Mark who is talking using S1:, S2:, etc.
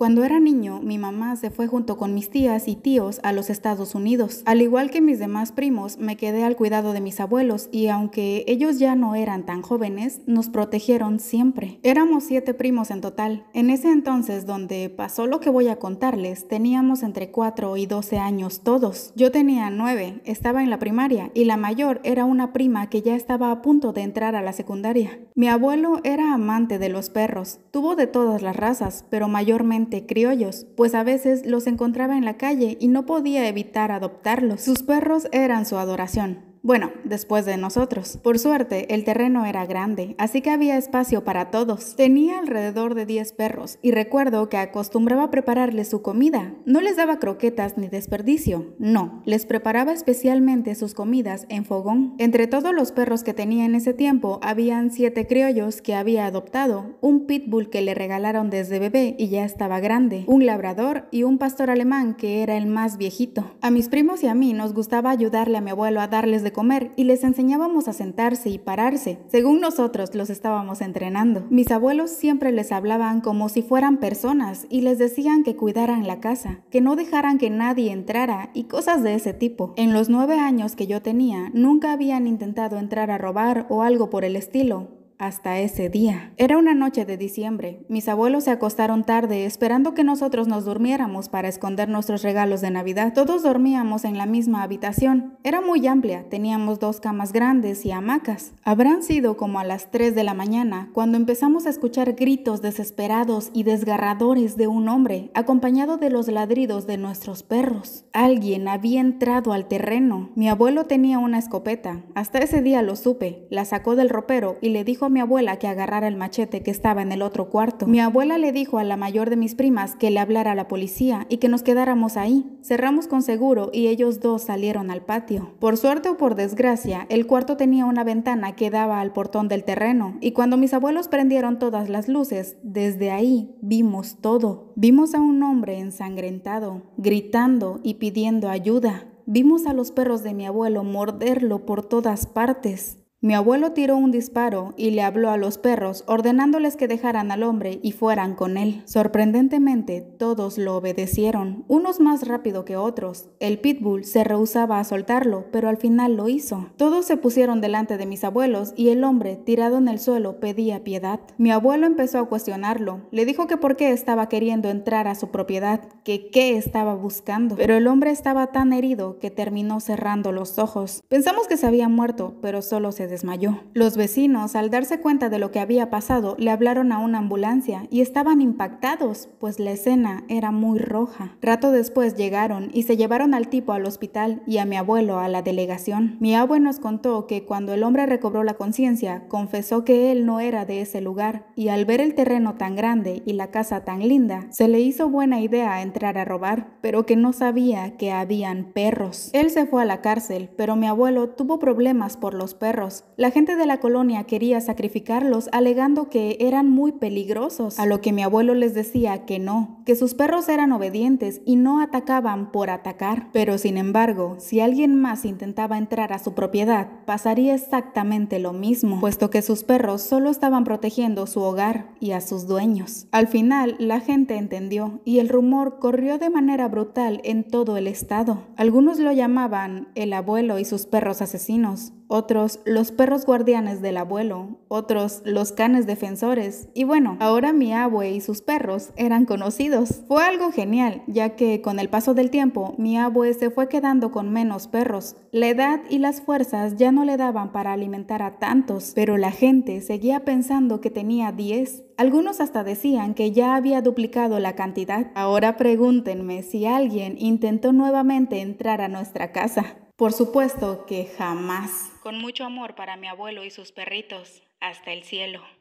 S1: Cuando era niño, mi mamá se fue junto con mis tías y tíos a los Estados Unidos. Al igual que mis demás primos, me quedé al cuidado de mis abuelos y aunque ellos ya no eran tan jóvenes, nos protegieron siempre. Éramos siete primos en total. En ese entonces donde pasó lo que voy a contarles, teníamos entre 4 y 12 años todos. Yo tenía 9, estaba en la primaria y la mayor era una prima que ya estaba a punto de entrar a la secundaria. Mi abuelo era amante de los perros, tuvo de todas las razas, pero mayormente criollos, pues a veces los encontraba en la calle y no podía evitar adoptarlos. Sus perros eran su adoración. Bueno, después de nosotros. Por suerte, el terreno era grande, así que había espacio para todos. Tenía alrededor de 10 perros y recuerdo que acostumbraba prepararles su comida. No les daba croquetas ni desperdicio, no, les preparaba especialmente sus comidas en fogón. Entre todos los perros que tenía en ese tiempo, habían siete criollos que había adoptado, un pitbull que le regalaron desde bebé y ya estaba grande, un labrador y un pastor alemán que era el más viejito. A mis primos y a mí nos gustaba ayudarle a mi abuelo a darles de comer y les enseñábamos a sentarse y pararse. Según nosotros los estábamos entrenando. Mis abuelos siempre les hablaban como si fueran personas y les decían que cuidaran la casa, que no dejaran que nadie entrara y cosas de ese tipo. En los nueve años que yo tenía, nunca habían intentado entrar a robar o algo por el estilo, hasta ese día. Era una noche de diciembre. Mis abuelos se acostaron tarde esperando que nosotros nos durmiéramos para esconder nuestros regalos de Navidad. Todos dormíamos en la misma habitación. Era muy amplia, teníamos dos camas grandes y hamacas. Habrán sido como a las 3 de la mañana cuando empezamos a escuchar gritos desesperados y desgarradores de un hombre, acompañado de los ladridos de nuestros perros. Alguien había entrado al terreno. Mi abuelo tenía una escopeta. Hasta ese día lo supe. La sacó del ropero y le dijo mi abuela que agarrara el machete que estaba en el otro cuarto. Mi abuela le dijo a la mayor de mis primas que le hablara a la policía y que nos quedáramos ahí. Cerramos con seguro y ellos dos salieron al patio. Por suerte o por desgracia, el cuarto tenía una ventana que daba al portón del terreno y cuando mis abuelos prendieron todas las luces, desde ahí vimos todo. Vimos a un hombre ensangrentado, gritando y pidiendo ayuda. Vimos a los perros de mi abuelo morderlo por todas partes. Mi abuelo tiró un disparo y le habló a los perros, ordenándoles que dejaran al hombre y fueran con él. Sorprendentemente, todos lo obedecieron, unos más rápido que otros. El pitbull se rehusaba a soltarlo, pero al final lo hizo. Todos se pusieron delante de mis abuelos y el hombre, tirado en el suelo, pedía piedad. Mi abuelo empezó a cuestionarlo. Le dijo que por qué estaba queriendo entrar a su propiedad, que qué estaba buscando. Pero el hombre estaba tan herido que terminó cerrando los ojos. Pensamos que se había muerto, pero solo se desmayó. Los vecinos, al darse cuenta de lo que había pasado, le hablaron a una ambulancia y estaban impactados, pues la escena era muy roja. Rato después llegaron y se llevaron al tipo al hospital y a mi abuelo a la delegación. Mi abuelo nos contó que cuando el hombre recobró la conciencia, confesó que él no era de ese lugar y al ver el terreno tan grande y la casa tan linda, se le hizo buena idea entrar a robar, pero que no sabía que habían perros. Él se fue a la cárcel, pero mi abuelo tuvo problemas por los perros la gente de la colonia quería sacrificarlos alegando que eran muy peligrosos, a lo que mi abuelo les decía que no, que sus perros eran obedientes y no atacaban por atacar. Pero sin embargo, si alguien más intentaba entrar a su propiedad, pasaría exactamente lo mismo, puesto que sus perros solo estaban protegiendo su hogar y a sus dueños. Al final, la gente entendió y el rumor corrió de manera brutal en todo el estado. Algunos lo llamaban el abuelo y sus perros asesinos, otros los perros guardianes del abuelo, otros los canes defensores, y bueno, ahora mi abue y sus perros eran conocidos. Fue algo genial, ya que con el paso del tiempo mi abue se fue quedando con menos perros. La edad y las fuerzas ya no le daban para alimentar a tantos, pero la gente seguía pensando que tenía 10. Algunos hasta decían que ya había duplicado la cantidad. Ahora pregúntenme si alguien intentó nuevamente entrar a nuestra casa. Por supuesto que jamás. Con mucho amor para mi abuelo y sus perritos. Hasta el cielo.